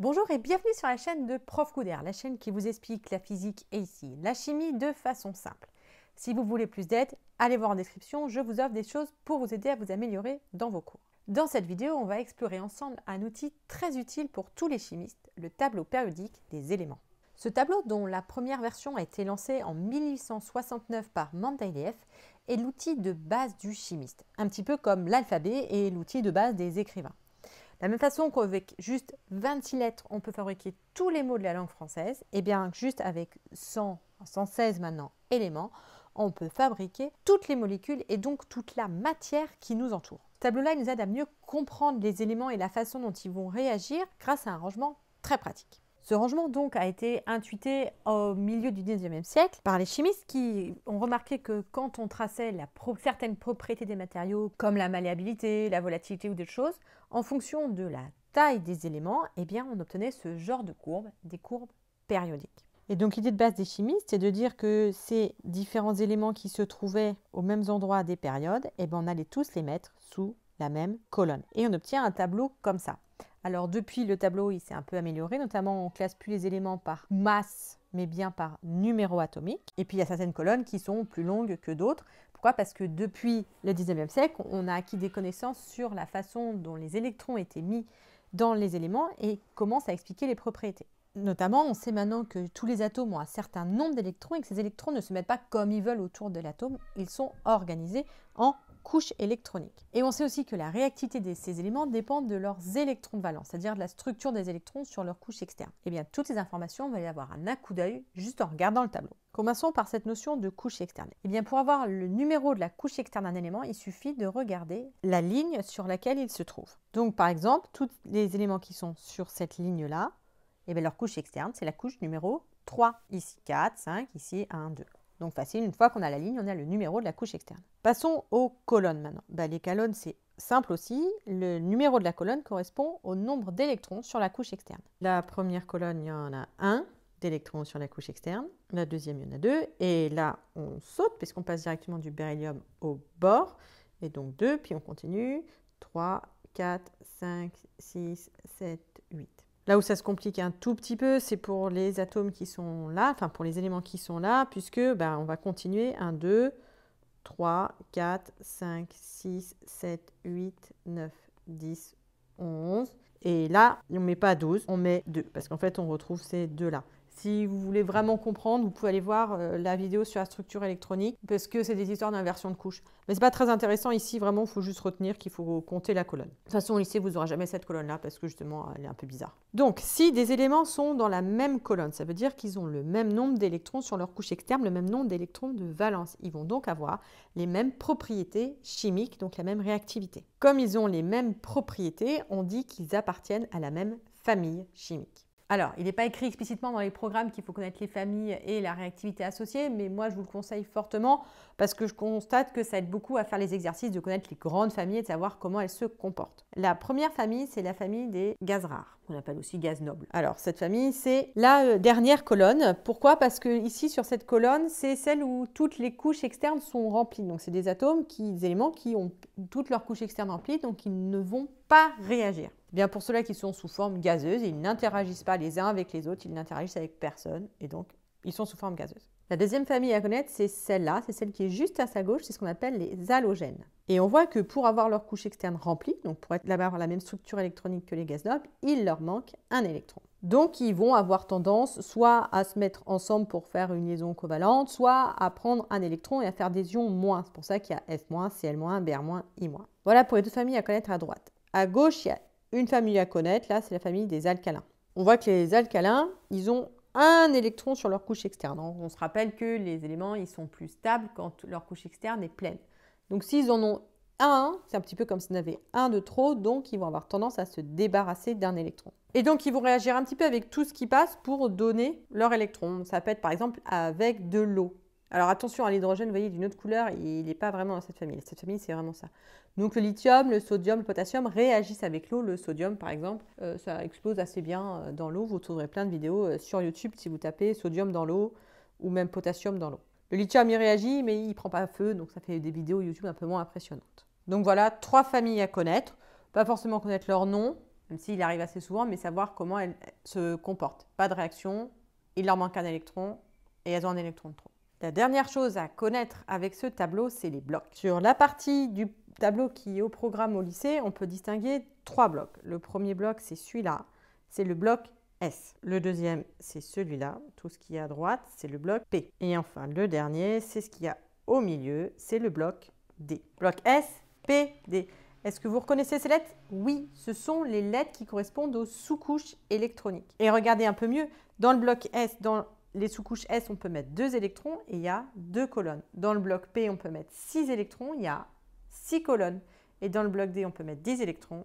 Bonjour et bienvenue sur la chaîne de Prof Couder, la chaîne qui vous explique la physique et ici la chimie de façon simple. Si vous voulez plus d'aide, allez voir en description, je vous offre des choses pour vous aider à vous améliorer dans vos cours. Dans cette vidéo, on va explorer ensemble un outil très utile pour tous les chimistes, le tableau périodique des éléments. Ce tableau, dont la première version a été lancée en 1869 par Mendeleev, est l'outil de base du chimiste, un petit peu comme l'alphabet est l'outil de base des écrivains. De la même façon qu'avec juste 26 lettres, on peut fabriquer tous les mots de la langue française, et eh bien juste avec 116 maintenant éléments, on peut fabriquer toutes les molécules et donc toute la matière qui nous entoure. Ce tableau-là nous aide à mieux comprendre les éléments et la façon dont ils vont réagir grâce à un rangement très pratique. Ce rangement donc a été intuité au milieu du 19e siècle par les chimistes qui ont remarqué que quand on traçait certaines propriétés des matériaux comme la malléabilité, la volatilité ou d'autres choses, en fonction de la taille des éléments, eh bien on obtenait ce genre de courbes, des courbes périodiques. Et donc l'idée de base des chimistes, c'est de dire que ces différents éléments qui se trouvaient aux mêmes endroits des périodes, eh ben, on allait tous les mettre sous la même colonne. Et on obtient un tableau comme ça. Alors depuis, le tableau il s'est un peu amélioré, notamment on classe plus les éléments par masse, mais bien par numéro atomique. Et puis il y a certaines colonnes qui sont plus longues que d'autres. Pourquoi Parce que depuis le 19e siècle, on a acquis des connaissances sur la façon dont les électrons étaient mis dans les éléments et commence à expliquer les propriétés. Notamment, on sait maintenant que tous les atomes ont un certain nombre d'électrons et que ces électrons ne se mettent pas comme ils veulent autour de l'atome, ils sont organisés en couche électronique. Et on sait aussi que la réactivité de ces éléments dépend de leurs électrons de valence, c'est-à-dire de la structure des électrons sur leur couche externe. Et eh bien toutes ces informations, on va y avoir un à coup d'œil juste en regardant le tableau. Commençons par cette notion de couche externe. Et eh bien pour avoir le numéro de la couche externe d'un élément, il suffit de regarder la ligne sur laquelle il se trouve. Donc par exemple, tous les éléments qui sont sur cette ligne-là, et eh bien leur couche externe, c'est la couche numéro 3, ici 4, 5, ici 1, 2. Donc facile, une fois qu'on a la ligne, on a le numéro de la couche externe. Passons aux colonnes maintenant. Bah, les colonnes, c'est simple aussi. Le numéro de la colonne correspond au nombre d'électrons sur la couche externe. La première colonne, il y en a un d'électrons sur la couche externe. La deuxième, il y en a deux. Et là, on saute puisqu'on passe directement du beryllium au bord. Et donc deux, puis on continue. 3, 4, 5, 6, 7, 8. Là où ça se complique un tout petit peu, c'est pour les atomes qui sont là, enfin pour les éléments qui sont là, puisque ben, on va continuer 1, 2, 3, 4, 5, 6, 7, 8, 9, 10, 11. Et là, on ne met pas 12, on met 2, parce qu'en fait, on retrouve ces deux-là. Si vous voulez vraiment comprendre, vous pouvez aller voir euh, la vidéo sur la structure électronique parce que c'est des histoires d'inversion de couches. Mais c'est pas très intéressant ici, vraiment, il faut juste retenir qu'il faut compter la colonne. De toute façon, au vous n'aurez jamais cette colonne-là parce que justement, elle est un peu bizarre. Donc, si des éléments sont dans la même colonne, ça veut dire qu'ils ont le même nombre d'électrons sur leur couche externe, le même nombre d'électrons de valence. Ils vont donc avoir les mêmes propriétés chimiques, donc la même réactivité. Comme ils ont les mêmes propriétés, on dit qu'ils appartiennent à la même famille chimique. Alors, il n'est pas écrit explicitement dans les programmes qu'il faut connaître les familles et la réactivité associée, mais moi, je vous le conseille fortement parce que je constate que ça aide beaucoup à faire les exercices de connaître les grandes familles et de savoir comment elles se comportent. La première famille, c'est la famille des gaz rares, qu'on appelle aussi gaz nobles. Alors, cette famille, c'est la euh, dernière colonne. Pourquoi Parce que ici, sur cette colonne, c'est celle où toutes les couches externes sont remplies. Donc, c'est des atomes, qui, des éléments qui ont toutes leurs couches externe remplie, donc ils ne vont pas réagir. Eh bien pour cela, qu'ils sont sous forme gazeuse, ils n'interagissent pas les uns avec les autres, ils n'interagissent avec personne, et donc ils sont sous forme gazeuse. La deuxième famille à connaître, c'est celle-là, c'est celle qui est juste à sa gauche, c'est ce qu'on appelle les halogènes. Et on voit que pour avoir leur couche externe remplie, donc pour être avoir la même structure électronique que les gaz nobles, il leur manque un électron. Donc, ils vont avoir tendance soit à se mettre ensemble pour faire une liaison covalente, soit à prendre un électron et à faire des ions moins. C'est pour ça qu'il y a F-, Cl-, Br-, I-. Voilà pour les deux familles à connaître à droite. À gauche, il y a une famille à connaître. Là, c'est la famille des alcalins. On voit que les alcalins, ils ont un électron sur leur couche externe. On se rappelle que les éléments, ils sont plus stables quand leur couche externe est pleine. Donc, s'ils en ont un, c'est un petit peu comme s'ils en avaient un de trop, donc ils vont avoir tendance à se débarrasser d'un électron. Et donc, ils vont réagir un petit peu avec tout ce qui passe pour donner leur électron. Ça peut être par exemple avec de l'eau. Alors attention à hein, l'hydrogène, vous voyez, d'une autre couleur, il n'est pas vraiment dans cette famille. Cette famille, c'est vraiment ça. Donc le lithium, le sodium, le potassium réagissent avec l'eau. Le sodium, par exemple, euh, ça explose assez bien euh, dans l'eau. Vous trouverez plein de vidéos euh, sur YouTube si vous tapez sodium dans l'eau ou même potassium dans l'eau. Le lithium, il réagit, mais il ne prend pas feu, donc ça fait des vidéos YouTube un peu moins impressionnantes. Donc voilà, trois familles à connaître. Pas forcément connaître leur nom, même s'il arrive assez souvent, mais savoir comment elles se comportent. Pas de réaction, il leur manque un électron et elles ont un électron de trop. La dernière chose à connaître avec ce tableau, c'est les blocs. Sur la partie du tableau qui est au programme au lycée, on peut distinguer trois blocs. Le premier bloc, c'est celui-là, c'est le bloc S. Le deuxième, c'est celui-là, tout ce qui est à droite, c'est le bloc P. Et enfin, le dernier, c'est ce qu'il y a au milieu, c'est le bloc D. Bloc S, P, D. Est-ce que vous reconnaissez ces lettres Oui, ce sont les lettres qui correspondent aux sous-couches électroniques. Et regardez un peu mieux, dans le bloc S, dans les sous-couches S, on peut mettre deux électrons et il y a deux colonnes. Dans le bloc P, on peut mettre 6 électrons, il y a six colonnes. Et dans le bloc D, on peut mettre 10 électrons,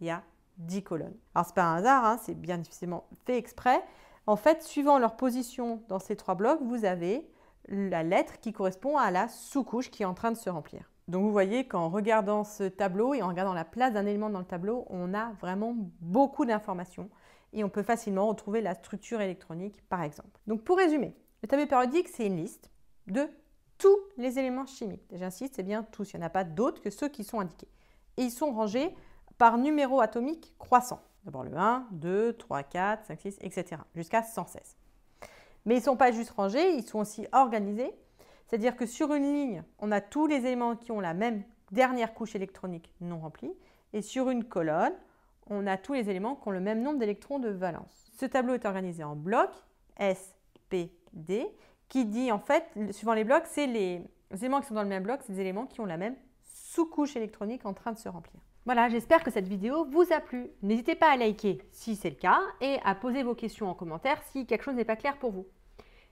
il y a 10 colonnes. Alors, ce n'est pas un hasard, hein, c'est bien difficilement fait exprès. En fait, suivant leur position dans ces trois blocs, vous avez la lettre qui correspond à la sous-couche qui est en train de se remplir. Donc vous voyez qu'en regardant ce tableau et en regardant la place d'un élément dans le tableau, on a vraiment beaucoup d'informations et on peut facilement retrouver la structure électronique par exemple. Donc pour résumer, le tableau périodique, c'est une liste de tous les éléments chimiques. J'insiste, c'est bien tous, il n'y en a pas d'autres que ceux qui sont indiqués. Et ils sont rangés par numéro atomique croissant. D'abord le 1, 2, 3, 4, 5, 6, etc. jusqu'à 116. Mais ils ne sont pas juste rangés, ils sont aussi organisés c'est-à-dire que sur une ligne, on a tous les éléments qui ont la même dernière couche électronique non remplie, et sur une colonne, on a tous les éléments qui ont le même nombre d'électrons de valence. Ce tableau est organisé en blocs S, P, D, qui dit en fait, suivant les blocs, c'est les éléments qui sont dans le même bloc, c'est les éléments qui ont la même sous-couche électronique en train de se remplir. Voilà, j'espère que cette vidéo vous a plu. N'hésitez pas à liker si c'est le cas et à poser vos questions en commentaire si quelque chose n'est pas clair pour vous.